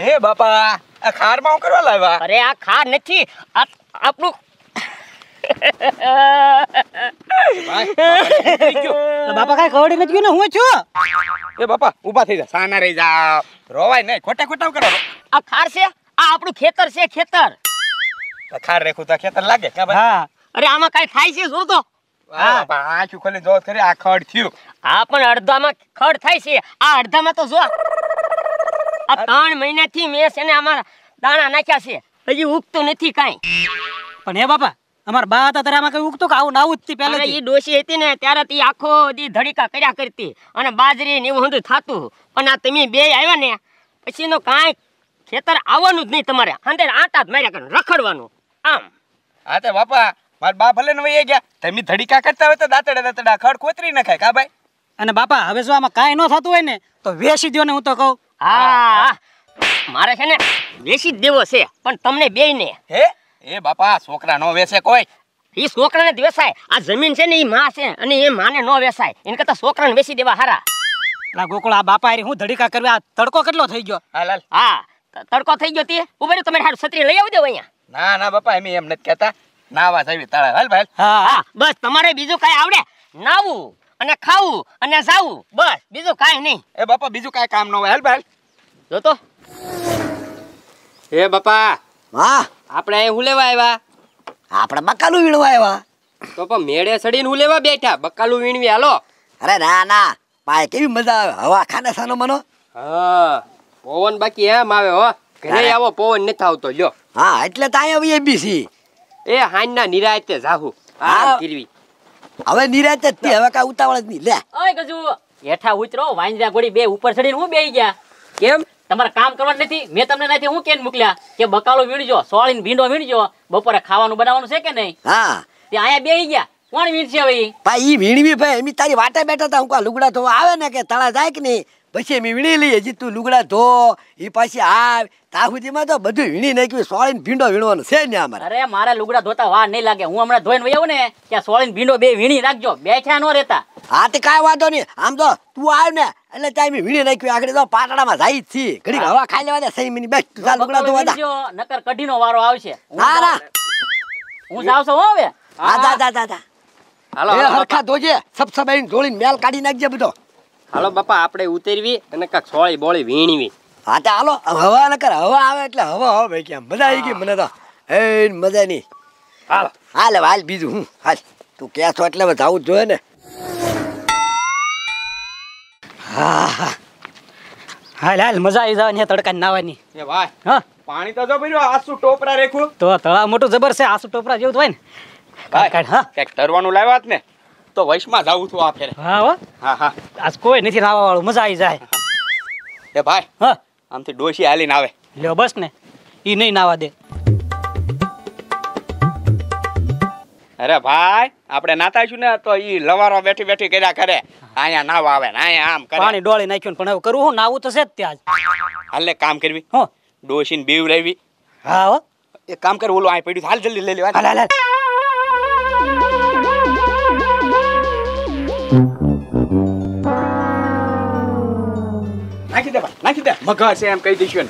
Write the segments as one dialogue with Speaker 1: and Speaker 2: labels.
Speaker 1: હે બાપા આ ખાર માં કરવા લાવ્યા અરે આ ખાર નથી આપણું ખોટા ખોટા આ ખાર છે આ આપણું ખેતર છે ખેતર
Speaker 2: ખાર રેખું તો ખેતર લાગે કે ભાઈ
Speaker 1: અરે આમાં કઈ થાય છે શું તો હા આખું ખોલી જોત કરી આ ખડ થયું આ પણ અડધામાં ખડ થાય છે આ અડધામાં તો જો આ ત્રણ મહિનાથી મેં છે ને અમારા દાણા નાખ્યા છે હજી ઉગતું નથી કાંઈ પણ હે બાપા અમાર બા હતા ત્યારે આમાં કઈ ઉગતું કે આવું નાવું જ થી પહેલા એ ડોશી હતી ને ત્યારે તે આખો દી ધડીકા કર્યા કરતી અને બાજરી ને એવું બધું થતું પણ આ તમે બે આવ્યા ને પછીનો કાંઈ ખેતર આવવાનું જ નહીં તમારે અંદર આટા જ માર્યા કરવાનું રખડવાનું આમ હા તો બાપા મારા બા ભલે ને વહી ગયા તમે ધડીકા કરતા હોય તો દાંતડા દાતડા ખડ કોતરી નાખાય કા ભાઈ અને બાપા હવે જો આમાં કાંઈ ન થતું હોય ને તો વેસી દો ને હું તો કહું હા મારે છે ને વેચી જ દેવો છે પણ તમને બે ને હે એ બાપા છોકરા નો વેચે કોઈ એ છોકરાને જ વેસાય આ જમીન છે ને એ માં છે અને એ માને નો વેસાય એને કરતા છોકરાને વેચી દેવા હારા લા ગોકુળ આ બાપા હું ધડીકા કરવા તડકો કેટલો થઈ ગયો હા લાલ હા તડકો થઈ ગયો તે ઉભરે તમારે હારું છત્રી લઈ આવી અહીંયા ના ના બાપા એમ એમ નથી કહેતા નાવા જાવી તાળા હાલ ભાઈ હા હા બસ તમારે બીજું કાંઈ આવડે નાવું અને ખાવું અને જાવું બસ બીજું કાંઈ નહીં એ બાપા બીજું કાંઈ કામ ન હોય હાલ ભાઈ જોતો હે બાપા હા આપણે અહીં હું લેવા આવ્યા આપણે બકાલું વીણવા આવ્યા તો પણ મેળે સડીને હું લેવા બેઠા બકાલું વીણવી હાલો
Speaker 3: અરે ના ના પાય કેવી મજા આવે હવા ખાને સાનો મનો હા પવન બાકી એમ આવે હો ઘરે આવો પવન નથી આવતો જો હા એટલે તાય આવી આવીએ બીસી
Speaker 1: એ હાંજના નિરાયતે જાહુ આ ગીરવી
Speaker 3: હવે નિરાયતે જ તે હવે કાંઈ ઉતાવળ જ નહીં
Speaker 1: લે ઓય ગજુ હેઠા ઉતરો વાંજરા ગોળી બે ઉપર ચડીને હું બેહી ગયા કેમ તમારે કામ કરવા નથી મેં તમને નથી હું કેન મોકલ્યા કે બકાલો વીણજો સોળીને ભીંડો વીણજો બપોરે ખાવાનું બનાવવાનું છે કે નહીં હા તે અહીંયા બેહી ગયા કોણ વીણશે ભાઈ ભાઈ ઈ
Speaker 3: વીણવી ભાઈ એમ તારી વાટે બેઠા હતા હું કા લુગડા તો આવે ને કે તળા જાય કે નહીં પછી એમ વીણી લઈએ હજી તું લુગડા ધો એ પાછી આવ તા તો બધું વીણી નાખ્યું સોળીને ભીંડો વીણવાનો છે ને અમારે
Speaker 1: અરે મારા લુગડા ધોતા વાર નહીં લાગે હું હમણાં ધોઈને વયો ને ત્યાં સોળીને ભીંડો બે વીણી રાખજો બેઠા નો રહેતા
Speaker 3: હા તે કાંઈ વાંધો નહીં આમ તો તું આવ ને એટલે ત્યાં મેં વીણી નાખ્યું આગળ તો પાટડામાં જાય છે ઘડી હવા ખાઈ લેવા દે સહી મિનિટ બેસ્ટ ચાલ લુગડા ધોવા દે
Speaker 1: નકર કઢીનો વારો આવશે ના
Speaker 3: ના હું જાવ છું હવે
Speaker 1: હા દા દા દા
Speaker 3: હાલો હરખા ધોજે સબ સબ મેલ કાઢી નાખજે બધો હાલો બાપા આપણે ઉતરવી અને કાંક સોળી બોળી વીણવી હા તો હાલો હવા ન કર હવા આવે એટલે હવા હો ભાઈ કેમ મજા આવી ગઈ મને તો એ મજા નહીં હાલ હાલ હાલ બીજું હું હાલ તું કે છો એટલે હવે જાવું જ જોઈએ ને હા હા હાલ હાલ મજા આવી જવાની તડકા
Speaker 2: નાવાની એ ભાઈ હા પાણી તો જો ભર્યો આસુ ટોપરા રેખું તો તળા મોટું જબર છે આસુ ટોપરા જેવું હોય ને ભાઈ હા કઈક તરવાનું લાવ્યા ને તો વૈશમાં જાવું છું આ ફેરે હા હા હા આજ કોઈ નથી રાવા વાળું મજા આવી જાય એ ભાઈ હા આમથી ડોશી હાલીને આવે લ્યો બસ ને ઈ નહીં નાવા દે અરે ભાઈ આપણે નાતાશું ને તો ઈ લવારો બેઠી બેઠી કર્યા કરે અહીંયા નાવા આવે ને અહીંયા આમ કરે પાણી ડોળી નાખ્યું પણ હવે કરવું હું નાવું તો છે જ ત્યાં હાલે કામ કરવી હો ડોશીને બીવ રહેવી હા હો એક કામ કર ઓલો અહીં પડ્યું હાલ જલ્દી લઈ લેવા હાલ હાલ નાખી દે ભાઈ નાખી દે મગર છે એમ કહી દઈશું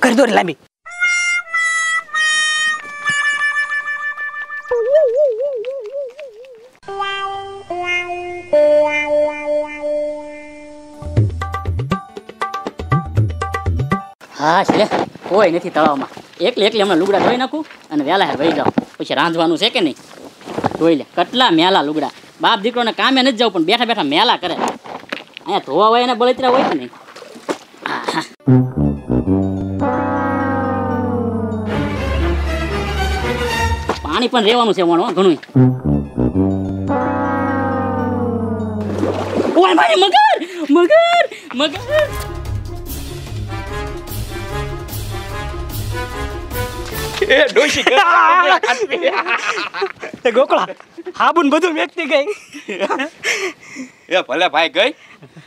Speaker 2: કરી દો લાંબી
Speaker 1: હા છે કોઈ નથી તળાવમાં એકલી એકલી હમણાં લુગડા ધોઈ નાખું અને વહેલા હેર વહી જાઉં પછી રાંધવાનું છે કે નહીં ધોઈ લે કેટલા મેલા લુગડા બાપ દીકરોને કામે નથી જાઉં પણ બેઠા બેઠા મેલા કરે અહીંયા ધોવા હોય અને બળતરા હોય નહીં પાણી પણ રહેવાનું છે વણો ઘણું ઓય ભાઈ મગર મગર મગર એ
Speaker 2: ડોશી ગોકળા હાબુન બધું વ્યક્તિ ગઈ એ ભલે ભાઈ ગઈ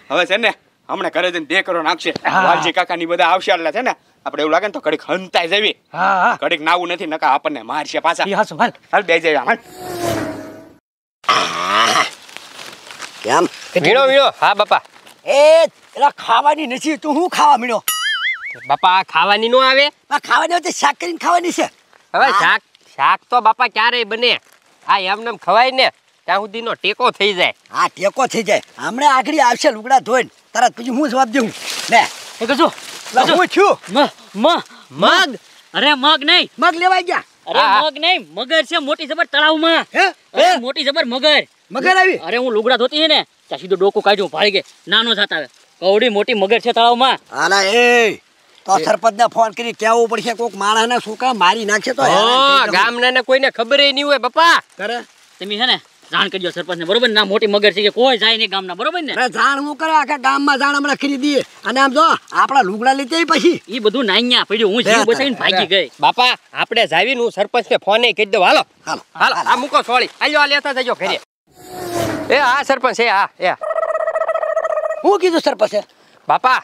Speaker 2: હવે છે ને હમણાં ઘરે જઈને બે કરોડ નાખશે વાલજી કાકા ની બધા આવશે એટલે છે ને આપણે એવું લાગે ને તો કડીક હંતાઈ જવી કડીક નાવું નથી નકા આપણને મારશે પાછા હાલ બે જઈએ
Speaker 3: કેમ વીણો
Speaker 1: વીણો હા બાપા એ એલા ખાવાની નથી તું શું ખાવા મીણો બાપા ખાવાની નો આવે આ ખાવાની હોય શાક કરીને ખાવાની છે હવે શાક શાક તો બાપા ક્યારે બને આ એમને ખવાય ને ત્યાં સુધીનો ટેકો થઈ જાય
Speaker 3: હા ટેકો થઈ જાય હમણે આગળ આવશે લુગડા ધોઈને તરત પછી હું જવાબ દઉં લે એ કજો હું છું મગ અરે મગ નહીં મગ લેવાઈ ગયા અરે
Speaker 1: મગ નહીં મગર છે મોટી જબર તળાવમાં હે મોટી જબર મગર મગર આવી અરે હું લુગડા ધોતી ને ત્યાં સીધો ડોકો કાઢ્યો ભાળી ગઈ નાનો થતા આવે કવડી મોટી મગર છે તળાવમાં હાલા
Speaker 3: એ તો સરપંચને ફોન કરી કેવું પડશે કોક માણસને શું કામ મારી નાખશે તો ગામ ને કોઈને ખબર નહીં હોય બપા કરે
Speaker 1: તમે છે ને જાણ કરજો સરપંચ ને બરોબર ના મોટી મગર
Speaker 3: છે કે કોઈ જાય નહીં ગામના બરોબર ને જાણ હું કરે આખા ગામમાં જાણ હમણાં ખરીદીએ અને આમ જો આપણા લુગડા લીધે પછી એ બધું નાઈયા પડ્યું હું જીવ બચાવીને ભાગી ગઈ બાપા આપણે જાવીને હું સરપંચ
Speaker 1: ને ફોન કહી દઉં હાલો હાલો આ મૂકો સોળી આલ્યો આ લેતા જજો ઘરે એ હા સરપંચ છે હા એ હું કીધું સરપંચ બાપા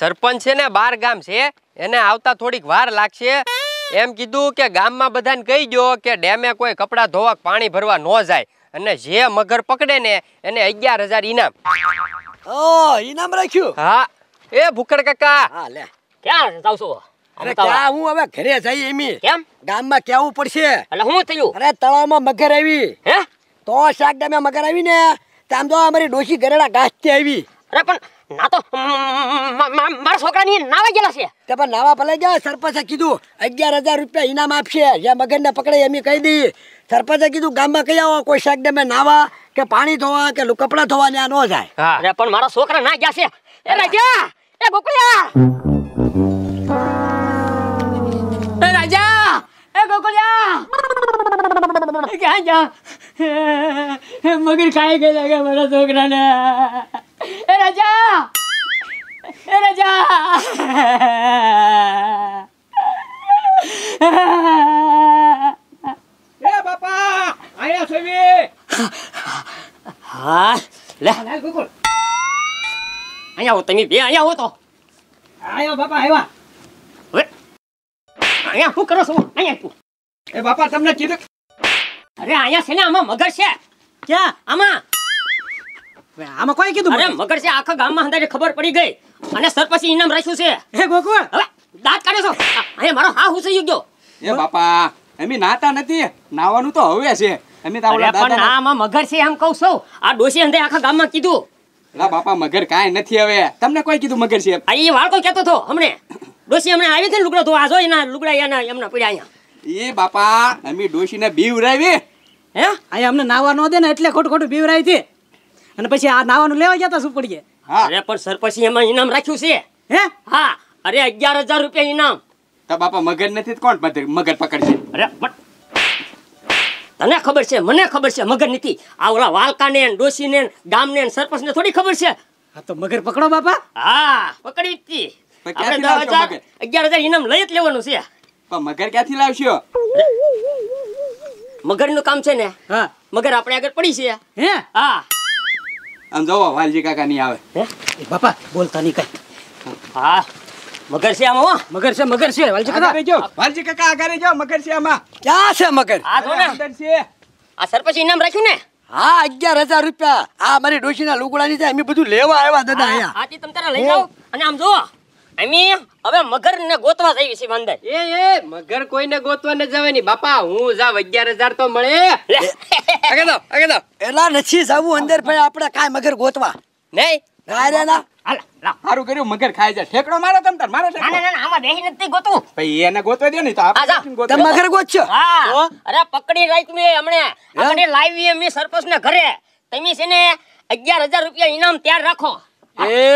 Speaker 1: સરપંચ છે ને બાર ગામ છે એને આવતા થોડીક વાર લાગશે એમ કીધું કે ગામમાં બધાને કહી દો કે ડેમે કોઈ કપડાં ધોવા પાણી ભરવા ન જાય અને જે મગર પકડે ને
Speaker 3: એને અગિયાર હજાર ઇનામ ઇનામ રાખ્યું હા એ ભૂખડ કાકા
Speaker 1: હા લે ક્યાં જાવ છો
Speaker 3: મગર આવી હે તો શાક ગામે મગર આવી ને તામ તો અમારી ડોશી આવી ના તો નાવા ગયેલા છે નાવા ભલે ગયા સરપંચે કીધું અગિયાર હજાર રૂપિયા ઇનામ આપશે જે ને પકડે એમ કહી દઈએ સરપંચે કીધું ગામમાં કઈ આવો કોઈ શાક ડેમે નાવા કે પાણી ધોવા કે કપડા ધોવા ને ન જાય
Speaker 1: અરે પણ મારા છોકરા ના ગયા છે એ રાજા એ ગોકુળિયા એ રાજા એ ગોકુળિયા મગર ખાઈ ગયેલા કે મારા છોકરાને એ રાજા એ રાજા આયા છો છે ને આમાં મગર છે ક્યાં આમાં આમાં કોઈ કીધું અરે મગર છે આખા ગામમાં અંદાજે ખબર પડી ગઈ અને સરપંચે ઇનામ રાખ્યું છે હે ગોકુળ હવે દાંત કાઢો છો અહીંયા મારો હા હું થઈ ગયો
Speaker 2: એ બાપા એમ
Speaker 1: નાતા નથી નાવાનું તો હવે છે તમે તા ઓલા પણ ના માં મગર છે એમ કહું છું આ ડોસી અંધે આખા ગામમાં કીધું લા બાપા મગર કાંઈ નથી હવે તમને કોઈ કીધું મગર છે આ એ વાળકો કહેતો હતો હમણે ડોસી હમણે આવી છે લુગડો તો જો એના લુગડા એના એમના પડ્યા અહીંયા એ બાપા અમે ડોસીને બીવરાવી હે આ અમને નાવા ન દે ને એટલે ખોટું ખોટું બીવરાવી હતી
Speaker 2: અને પછી આ નાવાનું લેવા ગયા હતા સુપડીએ
Speaker 1: અરે પણ સરપંચ એમાં ઇનામ રાખ્યું છે હે હા અરે અગિયાર હજાર રૂપિયા ઇનામ તો બાપા મગર નથી કોણ મગર પકડશે અરે તને ખબર છે મને ખબર છે મગર નથી આ ઓલા વાલકાને ડોશીને ગામને સરપંચને થોડી ખબર છે હા તો મગર પકડો બાપા હા પકડી હતી અગિયાર હજાર ઇનામ લઈ જ લેવાનું છે મગર ક્યાંથી લાવશો મગરનું કામ છે ને હા મગર આપણે આગળ પડી છે હે હા આમ જવો વાલજી કાકા નહીં આવે બાપા બોલતા નહીં કઈ હા મગરશ્યામ હો મગરશ્યામ મગરશ્યા વાલજી કાકા બેજો વાલજી કાકા આગળ જાઓ મગરશ્યામાં
Speaker 3: ક્યાં છે મગર આ તો
Speaker 1: આ સરપંચ ઇનામ રાખ્યું ને
Speaker 3: હા અગિયાર હજાર રૂપિયા આ મારી ડોશીના લુગડાની છે અમે બધું લેવા આવ્યા દાદા અહીંયા હાથી તમે લઈ જાઓ અને આમ જો
Speaker 1: અમે હવે મગર ને ગોતવા જઈએ છીએ અંદર એ એ મગર કોઈને ગોતવા ન જવાની બાપા હું જાવ અગિયાર હજાર તો મળે આગળ દો આગળ અંદર
Speaker 2: ભાઈ આપણે કાંઈ મગર ગોતવા નહીં ના હાલ લા કર્યું મગર ખાય જાય ઠેકડો મારો
Speaker 1: તમ તાર મારો ના ના આમાં બેહી નથી ગોતું
Speaker 2: ભાઈ એને ગોતવા દે ને તો આ
Speaker 1: તમે મગર ગોતશો હા અરે પકડી રાખ મે હમણે આપણે લાવી મે સરપંચ ને ઘરે તમે છે ને 11000 રૂપિયા ઇનામ તૈયાર રાખો
Speaker 3: એ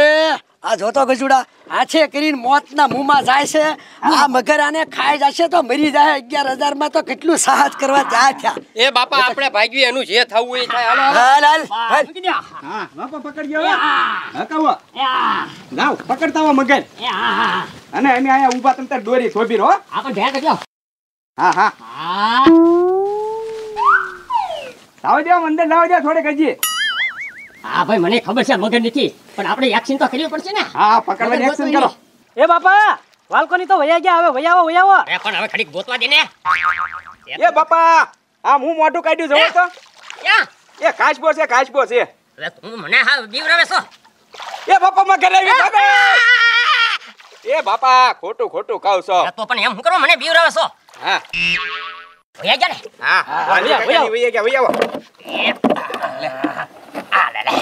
Speaker 3: આ જોતો ગજુડા આ આછે કરીને મોતના મુંહમાં જાય છે આ મગર આને ખાઈ જશે તો મરી જાય અગિયાર હજાર માં તો કેટલું સાહસ કરવા જાય થયા
Speaker 1: એ બાપા આપણે ભાગવી એનું જે થવું એ થાય હાલ હાલ હાલ બાપા પકડી ગયો હકાવો
Speaker 2: લાવ પકડતા હો મગર અને અમે આયા ઊભા તમ તાર દોરી થોભી હો આપણે ભેટ ગયો હા હા
Speaker 1: સાવ દેવા અંદર લાવ દો થોડે ગજીએ હા ભાઈ મને ખબર છે મગર નથી પણ આપણે એક્શન તો કરવી પડશે ને હા પકડવાની એક્શન કરો એ બાપા વાલકોની તો વયા ગયા હવે વયાવો વયાવો એ પણ હવે ખડીક ગોતવા દે ને એ
Speaker 2: બાપા આ હું મોટું કાઢ્યું જોવો તો એ કાચબો છે કાચબો છે
Speaker 1: તું મને હા બીવરાવે છો એ બાપા મગર આવી બાપા એ બાપા ખોટું ખોટું કહું છો તો પણ એમ હું કરો મને બીવરાવે છો હા વયા ગયા ને હા વયા ગયા વયા વયા આ લે લે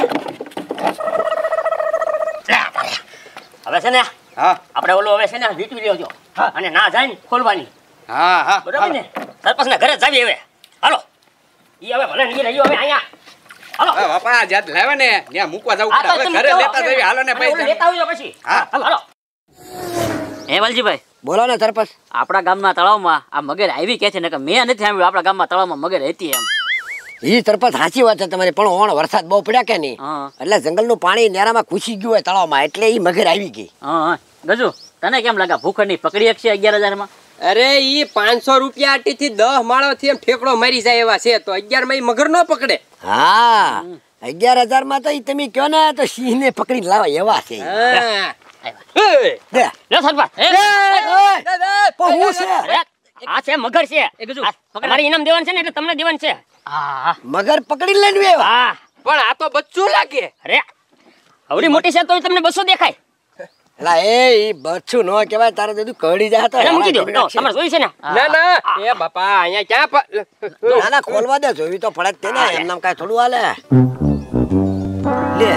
Speaker 1: હવે છે ને હા આપણે ઓલો હવે છે ને વીટવી લેજો અને ના જાય ને ખોલવાની હા હા બરાબર ને સરપંચ ઘરે જ જાવી બોલો ને સરપંચ આપણા ગામના તળાવમાં આ મગર આવી કે છે ને કે મેં નથી આવ્યું આપણા ગામમાં તળાવમાં મગર હતી એમ
Speaker 3: ઈ તરફ સાચી વાત છે તમારી પણ ઓણ વરસાદ બહુ પડ્યા કે નહીં એટલે જંગલનું પાણી નેરામાં ઘૂસી ગયું હોય તળાવમાં એટલે એ મગર આવી ગઈ
Speaker 1: ગજુ તને કેમ લાગે ભૂખર ની પકડી એકસો અગિયાર હજારમાં અરે ઈ પાંચસો રૂપિયા આટી થી દસ માળો થી ઠેકડો મારી જાય એવા છે તો અગિયાર માં મગર નો પકડે
Speaker 3: હા અગિયાર હજાર માં તો તમે કયો ને તો સિંહ ને પકડી લાવે એવા છે આ છે મગર છે
Speaker 1: તમારે ઇનામ દેવાનું છે ને એટલે તમને દેવાનું છે
Speaker 3: મગર પકડી લઈને વે હા
Speaker 1: પણ આ તો બચ્ચું લાગે અરે આવડી મોટી છે તો તમને બસો દેખાય
Speaker 3: લા એ બચ્ચું નો કહેવાય તારે દદુ કડી જા તો મૂકી દો તમારે જોઈ છે ને ના ના એ બાપા અહીંયા ક્યાં ના ના ખોલવા દે જોવી તો પડે તે ને એમ નામ કાઈ થોડું હાલે લે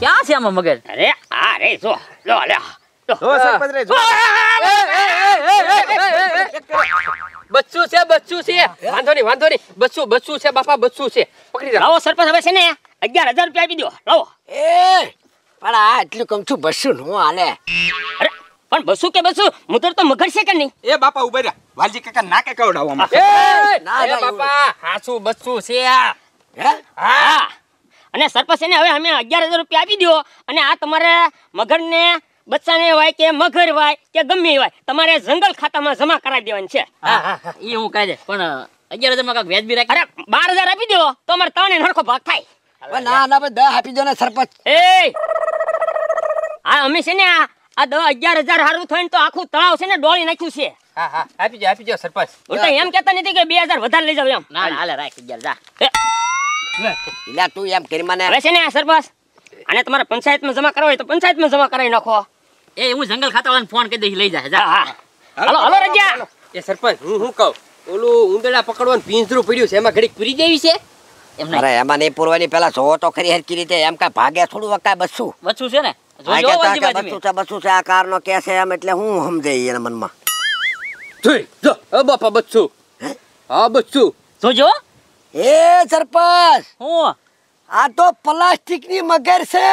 Speaker 3: ક્યાં છે આમાં મગર અરે આ રે જો
Speaker 1: લો લે જો સરપંચ રે જો એ એ એ એ એ બચ્ચું છે બચ્ચું છે વાંધો નહીં વાંધો નહીં બચ્ચું બચ્ચું છે બાપા બચ્ચું છે પકડી લાવો સરપંચ હવે છે ને અગિયાર હજાર રૂપિયા આપી દો લાવો એ
Speaker 3: પણ આ એટલું કમ છું બસ્સું
Speaker 1: નું હાલે પણ બસુ કે બસું મુતર તો મગર છે કે નહીં એ બાપા ઉભા રહ્યા વાલજી કાકા ના કે કવડાવવા માં એ ના બાપા હાસું બસું છે આ હા અને સરપંચ ને હવે અમે અગિયાર હજાર રૂપિયા આપી દો અને આ તમારે ને બચ્ચાને વાય કે મગર હોય કે ગમે વાય તમારે જંગલ ખાતામાં જમા કરાવી દેવાની છે એ હું કહી દે પણ અગિયાર હજાર માં કાંક બી રાખે અરે બાર હજાર આપી દેવો તો અમારે ત્રણે નરખો ભાગ થાય ના ના ભાઈ દસ આપી દો ને સરપંચ એ હા અમે છે ને આ દ અગિયાર હજાર સારું થઈને તો આખું તળાવ છે ને ડોળી નાખ્યું છે આપી દો આપી દો સરપંચ એમ કેતા નથી કે બે હજાર વધારે લઈ જાવ એમ ના હાલે રાખ અગિયાર
Speaker 3: જા તું એમ કરી મને છે
Speaker 1: ને સરપંચ અને તમારે પંચાયતમાં જમા કરાવી તો પંચાયતમાં જમા કરાવી નાખો એ હું જંગલ ખાતાવાળાને ફોન કરી દઈશ લઈ જાય હાલો હાલો રજા એ સરપંચ હું શું કહું ઓલું ઉંદડા પકડવાનું પિંજરું પડ્યું છે એમાં ઘડીક પૂરી દેવી છે અરે
Speaker 3: એમાં નહીં પૂરવાની પેલા જોવો તો ખરી હરકી રીતે એમ કાંઈ ભાગે થોડું વખત બસું બસું છે ને બસું એટલે હું સમજાય એના મનમાં સરપંચ હું આ તો પ્લાસ્ટિક ની મગર છે